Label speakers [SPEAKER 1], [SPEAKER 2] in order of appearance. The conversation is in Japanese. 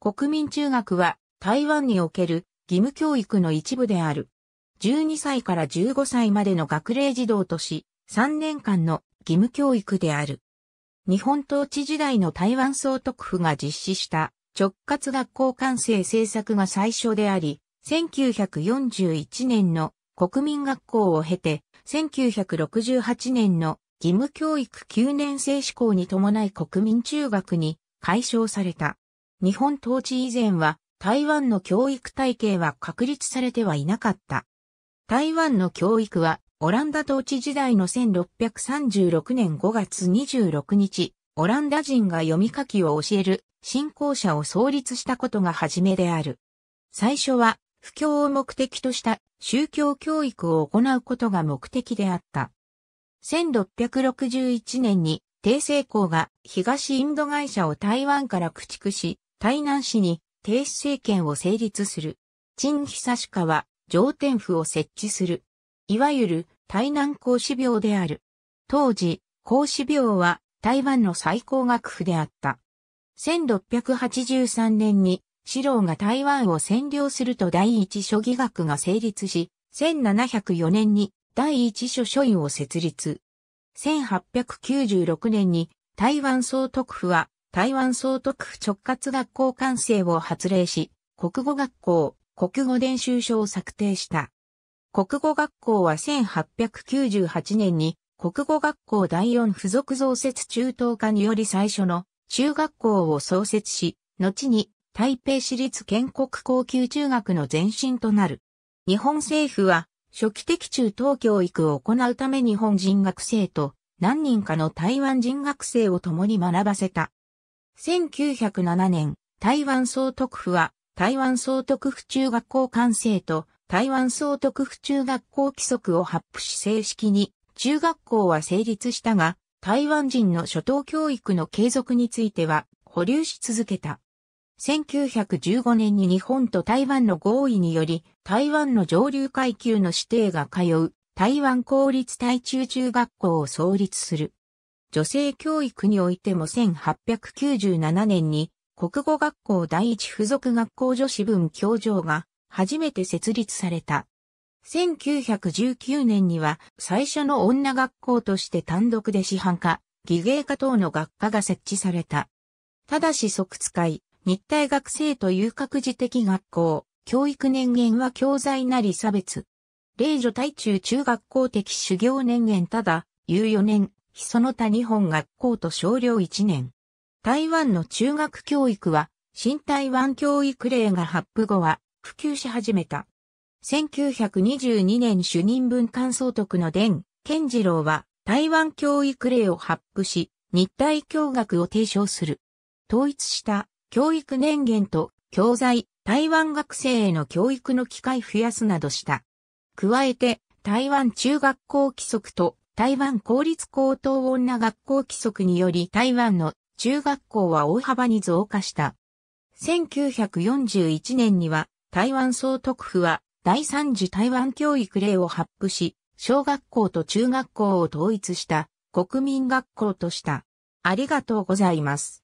[SPEAKER 1] 国民中学は台湾における義務教育の一部である。12歳から15歳までの学齢児童とし、3年間の義務教育である。日本統治時代の台湾総督府が実施した直轄学校完成政策が最初であり、1941年の国民学校を経て、1968年の義務教育9年生施行に伴い国民中学に解消された。日本統治以前は台湾の教育体系は確立されてはいなかった。台湾の教育はオランダ統治時代の1636年5月26日、オランダ人が読み書きを教える信仰者を創立したことが初めである。最初は、布教を目的とした宗教教育を行うことが目的であった。1661年に、帝政公が東インド会社を台湾から駆逐し、台南市に停止政権を成立する。陳久歯科は上天府を設置する。いわゆる台南孔子廟である。当時、孔子廟は台湾の最高学府であった。1683年に、四郎が台湾を占領すると第一諸義学が成立し、1704年に第一諸書院を設立。1896年に台湾総督府は台湾総督府直轄学校完成を発令し、国語学校、国語練習書を策定した。国語学校は1898年に国語学校第四付属増設中等科により最初の中学校を創設し、後に台北市立建国高級中学の前身となる。日本政府は初期的中等教育を行うため日本人学生と何人かの台湾人学生を共に学ばせた。1907年、台湾総督府は、台湾総督府中学校管制と、台湾総督府中学校規則を発布し正式に、中学校は成立したが、台湾人の初等教育の継続については、保留し続けた。1915年に日本と台湾の合意により、台湾の上流階級の指定が通う、台湾公立対中中学校を創立する。女性教育においても1897年に国語学校第一附属学校女子文教場が初めて設立された。1919年には最初の女学校として単独で師範化、技芸科等の学科が設置された。ただし即使い、日体学生という各自的学校、教育年限は教材なり差別。令女対中中学校的修行年限ただ、有4年、その他日本学校と少量1年。台湾の中学教育は、新台湾教育令が発布後は、普及し始めた。1922年主任文官総督の伝健次郎は、台湾教育令を発布し、日体教学を提唱する。統一した教育年限と教材、台湾学生への教育の機会増やすなどした。加えて、台湾中学校規則と台湾公立高等女学校規則により台湾の中学校は大幅に増加した。1941年には台湾総督府は第三次台湾教育令を発布し、小学校と中学校を統一した国民学校とした。ありがとうございます。